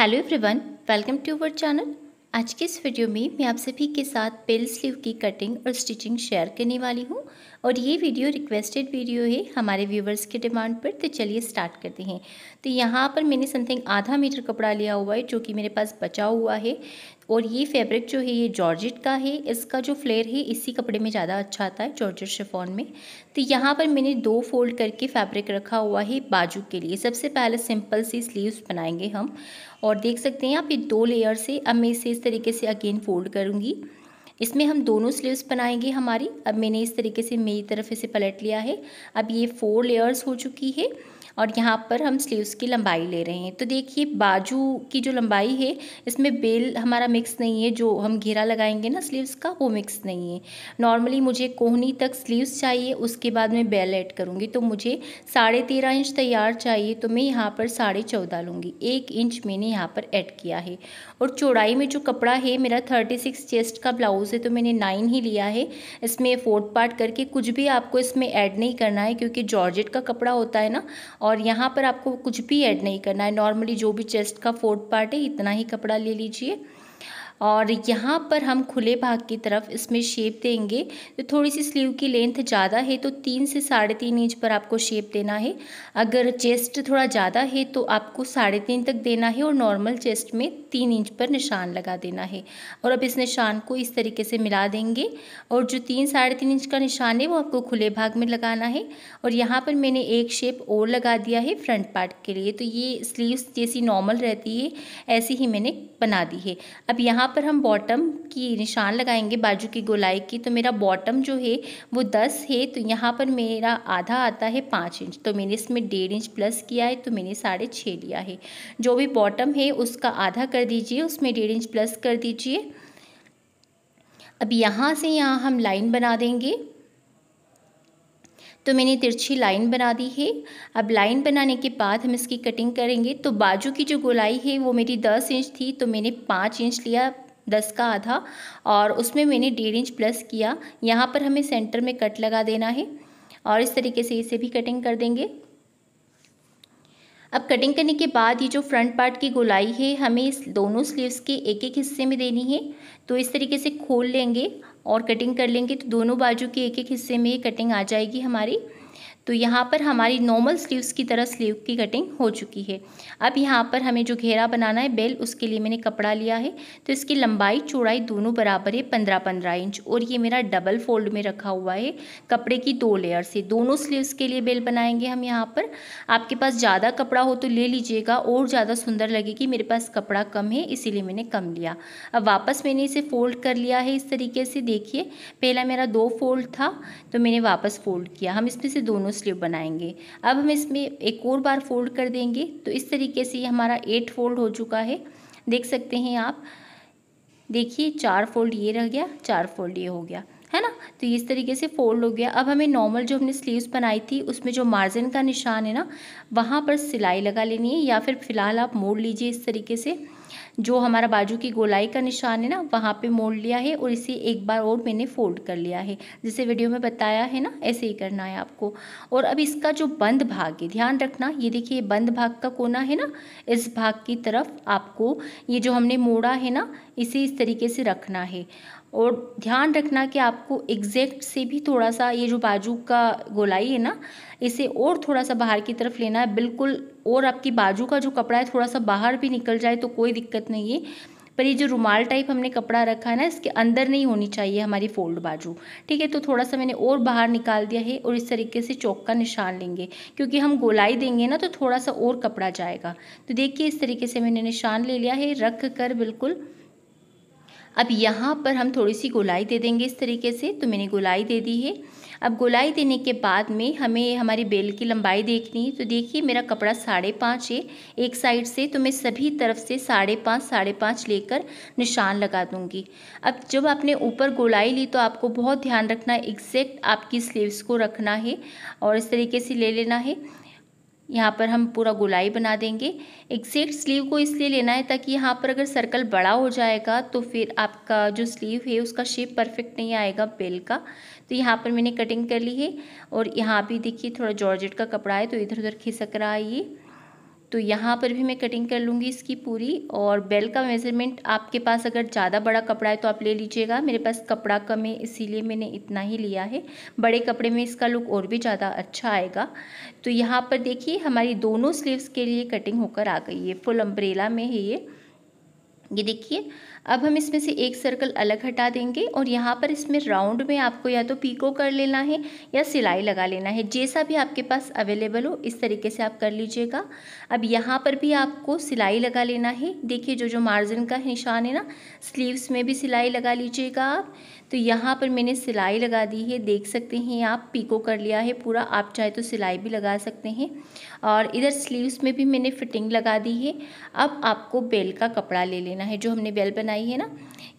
Hello everyone welcome to our channel आज के इस वीडियो में मैं आप सभी के साथ पेल स्लीव की कटिंग और स्टिचिंग शेयर करने वाली हूँ और ये वीडियो रिक्वेस्टेड वीडियो है हमारे व्यूवर्स के डिमांड पर तो चलिए स्टार्ट करते हैं तो यहाँ पर मैंने समथिंग आधा मीटर कपड़ा लिया हुआ है जो कि मेरे पास बचा हुआ है और ये फैब्रिक जो है ये जॉर्जेट का है इसका जो फ्लेयर है इसी कपड़े में ज़्यादा अच्छा आता है जॉर्जेट शिफॉन में तो यहाँ पर मैंने दो फोल्ड करके फैब्रिक रखा हुआ है बाजू के लिए सबसे पहले सिंपल सी स्लीव्स बनाएंगे हम और देख सकते हैं आप ये दो लेयर से अब मैं इसे इस तरीके से अगेन फोल्ड करूँगी इसमें हम दोनों स्लीव्स बनाएंगे हमारी अब मैंने इस तरीके से मेरी तरफ इसे पलट लिया है अब ये फोर लेयर्स हो चुकी है और यहाँ पर हम स्लीव्स की लंबाई ले रहे हैं तो देखिए बाजू की जो लंबाई है इसमें बेल हमारा मिक्स नहीं है जो हम घेरा लगाएंगे ना स्लीव्स का वो मिक्स नहीं है नॉर्मली मुझे कोहनी तक स्लीव्स चाहिए उसके बाद मैं बेल ऐड करूँगी तो मुझे साढ़े तेरह इंच तैयार चाहिए तो मैं यहाँ पर साढ़े चौदह लूँगी एक इंच मैंने यहाँ पर ऐड किया है और चौड़ाई में जो कपड़ा है मेरा थर्टी सिक्स चेस्ट का ब्लाउज़ है तो मैंने नाइन ही लिया है इसमें फोर्थ पार्ट करके कुछ भी आपको इसमें ऐड नहीं करना है क्योंकि जॉर्जेट का कपड़ा होता है ना और यहाँ पर आपको कुछ भी ऐड नहीं करना है नॉर्मली जो भी चेस्ट का फोर्थ पार्ट है इतना ही कपड़ा ले लीजिए और यहाँ पर हम खुले भाग की तरफ इसमें शेप देंगे तो थोड़ी सी स्लीव की लेंथ ज़्यादा है तो तीन से साढ़े तीन इंच पर आपको शेप देना है अगर चेस्ट थोड़ा ज़्यादा है तो आपको साढ़े तीन तक देना है और नॉर्मल चेस्ट में तीन इंच पर निशान लगा देना है और अब इस निशान को इस तरीके से मिला देंगे और जो तीन साढ़े तीन इंच का निशान है वो आपको खुले भाग में लगाना है और यहाँ पर मैंने एक शेप और लगा दिया है फ्रंट पार्ट के लिए तो ये स्लीव्स जैसी नॉर्मल रहती है ऐसी ही मैंने बना दी है अब यहाँ पर हम बॉटम की निशान लगाएंगे बाजू की गोलाई की तो मेरा बॉटम जो है वो दस है तो यहाँ पर मेरा आधा आता है पाँच इंच तो मैंने इसमें डेढ़ इंच प्लस किया है तो मैंने साढ़े छः लिया है जो भी बॉटम है उसका आधा कर कर दीजिए उसमें डेढ़ इंच प्लस कर दीजिए अब यहाँ से यहाँ हम लाइन बना देंगे तो मैंने तिरछी लाइन बना दी है अब लाइन बनाने के बाद हम इसकी कटिंग करेंगे तो बाजू की जो गोलाई है वो मेरी दस इंच थी तो मैंने पाँच इंच लिया दस का आधा और उसमें मैंने डेढ़ इंच प्लस किया यहाँ पर हमें सेंटर में कट लगा देना है और इस तरीके से इसे भी कटिंग कर देंगे अब कटिंग करने के बाद ये जो फ्रंट पार्ट की गोलाई है हमें इस दोनों स्लीव्स के एक एक हिस्से में देनी है तो इस तरीके से खोल लेंगे और कटिंग कर लेंगे तो दोनों बाजू के एक एक हिस्से में कटिंग आ जाएगी हमारी तो यहाँ पर हमारी नॉर्मल स्लीव्स की तरह स्लीव की कटिंग हो चुकी है अब यहाँ पर हमें जो घेरा बनाना है बेल उसके लिए मैंने कपड़ा लिया है तो इसकी लंबाई चौड़ाई दोनों बराबर है पंद्रह पंद्रह इंच और ये मेरा डबल फोल्ड में रखा हुआ है कपड़े की दो लेयर से दोनों स्लीव्स के लिए बेल बनाएंगे हम यहाँ पर आपके पास ज़्यादा कपड़ा हो तो ले लीजिएगा और ज़्यादा सुंदर लगेगी मेरे पास कपड़ा कम है इसीलिए मैंने कम लिया अब वापस मैंने इसे फोल्ड कर लिया है इस तरीके से देखिए पहला मेरा दो फोल्ड था तो मैंने वापस फोल्ड किया हम इसमें से दोनों स्लीव बनाएंगे अब हम इसमें एक और बार फोल्ड कर देंगे तो इस तरीके से ये हमारा एट फोल्ड हो चुका है देख सकते हैं आप देखिए चार फोल्ड ये रह गया चार फोल्ड ये हो गया तो इस तरीके से फोल्ड हो गया अब हमें नॉर्मल जो हमने स्लीव्स बनाई थी उसमें जो मार्जिन का निशान है ना वहाँ पर सिलाई लगा लेनी है या फिर फ़िलहाल आप मोड़ लीजिए इस तरीके से जो हमारा बाजू की गोलाई का निशान है ना वहाँ पे मोड़ लिया है और इसे एक बार और मैंने फोल्ड कर लिया है जैसे वीडियो में बताया है ना ऐसे ही करना है आपको और अब इसका जो बंद भाग है ध्यान रखना ये देखिए बंद भाग का कोना है ना इस भाग की तरफ आपको ये जो हमने मोड़ा है ना इसे इस तरीके से रखना है और ध्यान रखना कि आपको एग्जैक्ट से भी थोड़ा सा ये जो बाजू का गोलाई है ना इसे और थोड़ा सा बाहर की तरफ लेना है बिल्कुल और आपकी बाजू का जो कपड़ा है थोड़ा सा बाहर भी निकल जाए तो कोई दिक्कत नहीं है पर ये जो रुमाल टाइप हमने कपड़ा रखा है ना इसके अंदर नहीं होनी चाहिए हमारी फोल्ड बाजू ठीक है तो थोड़ा सा मैंने और बाहर निकाल दिया है और इस तरीके से चौक का निशान लेंगे क्योंकि हम गोलाई देंगे ना तो थोड़ा सा और कपड़ा जाएगा तो देखिए इस तरीके से मैंने निशान ले लिया है रख कर बिल्कुल अब यहाँ पर हम थोड़ी सी गोलाई दे देंगे इस तरीके से तो मैंने गोलाई दे दी है अब गोलाई देने के बाद में हमें हमारी बेल की लंबाई देखनी है तो देखिए मेरा कपड़ा साढ़े पाँच है एक साइड से तो मैं सभी तरफ से साढ़े पाँच साढ़े पाँच लेकर निशान लगा दूँगी अब जब आपने ऊपर गोलाई ली तो आपको बहुत ध्यान रखना एग्जैक्ट आपकी स्लीव्स को रखना है और इस तरीके से ले लेना है यहाँ पर हम पूरा गोलाई बना देंगे एग्जैक्ट स्लीव को इसलिए लेना है ताकि यहाँ पर अगर सर्कल बड़ा हो जाएगा तो फिर आपका जो स्लीव है उसका शेप परफेक्ट नहीं आएगा बेल का तो यहाँ पर मैंने कटिंग कर ली है और यहाँ भी देखिए थोड़ा जॉर्जेट का कपड़ा है तो इधर उधर खिसक रहा है ये तो यहाँ पर भी मैं कटिंग कर लूँगी इसकी पूरी और बेल का मेज़रमेंट आपके पास अगर ज़्यादा बड़ा कपड़ा है तो आप ले लीजिएगा मेरे पास कपड़ा कम है इसीलिए मैंने इतना ही लिया है बड़े कपड़े में इसका लुक और भी ज़्यादा अच्छा आएगा तो यहाँ पर देखिए हमारी दोनों स्लीव्स के लिए कटिंग होकर आ गई है फुल अम्ब्रेला में है ये ये देखिए अब हम इसमें से एक सर्कल अलग हटा देंगे और यहाँ पर इसमें राउंड में आपको या तो पीको कर लेना है या सिलाई लगा लेना है जैसा भी आपके पास अवेलेबल हो इस तरीके से आप कर लीजिएगा अब यहाँ पर भी आपको सिलाई लगा लेना है देखिए जो जो मार्जिन का निशान है ना स्लीव्स में भी सिलाई लगा लीजिएगा आप तो यहाँ पर मैंने सिलाई लगा दी है देख सकते हैं आप पीको कर लिया है पूरा आप चाहे तो सिलाई भी लगा सकते हैं और इधर स्लीव्स में भी मैंने फिटिंग लगा दी है अब आपको बेल का कपड़ा ले लेना है जो हमने बेल बनाई बनाई है ना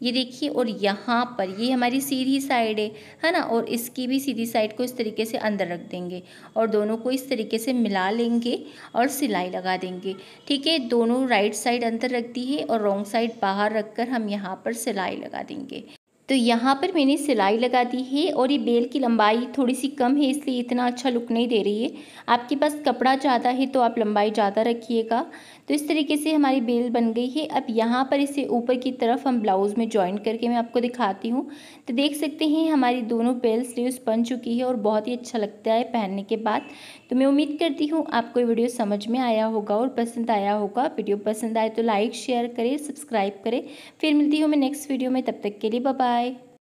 ये देखिए और यहाँ पर ये हमारी सीधी साइड है है ना और इसकी भी सीधी साइड को इस तरीके से अंदर रख देंगे और दोनों को इस तरीके से मिला लेंगे और सिलाई लगा देंगे ठीक है दोनों राइट साइड अंदर रख दी है और रॉन्ग साइड बाहर रख कर हम यहाँ पर सिलाई लगा देंगे तो यहाँ पर मैंने सिलाई लगा दी है और ये बेल की लंबाई थोड़ी सी कम है इसलिए इतना अच्छा लुक नहीं दे रही है आपके पास कपड़ा ज़्यादा है तो आप लंबाई ज़्यादा रखिएगा तो इस तरीके से हमारी बेल बन गई है अब यहाँ पर इसे ऊपर की तरफ हम ब्लाउज़ में ज्वाइन करके मैं आपको दिखाती हूँ तो देख सकते हैं हमारी दोनों बेल स्लीव्स बन चुकी है और बहुत ही अच्छा लगता है पहनने के बाद तो मैं उम्मीद करती हूँ आपको वीडियो समझ में आया होगा और पसंद आया होगा वीडियो पसंद आए तो लाइक शेयर करें सब्सक्राइब करें फिर मिलती हूँ मैं नेक्स्ट वीडियो में तब तक के लिए बाय Bye.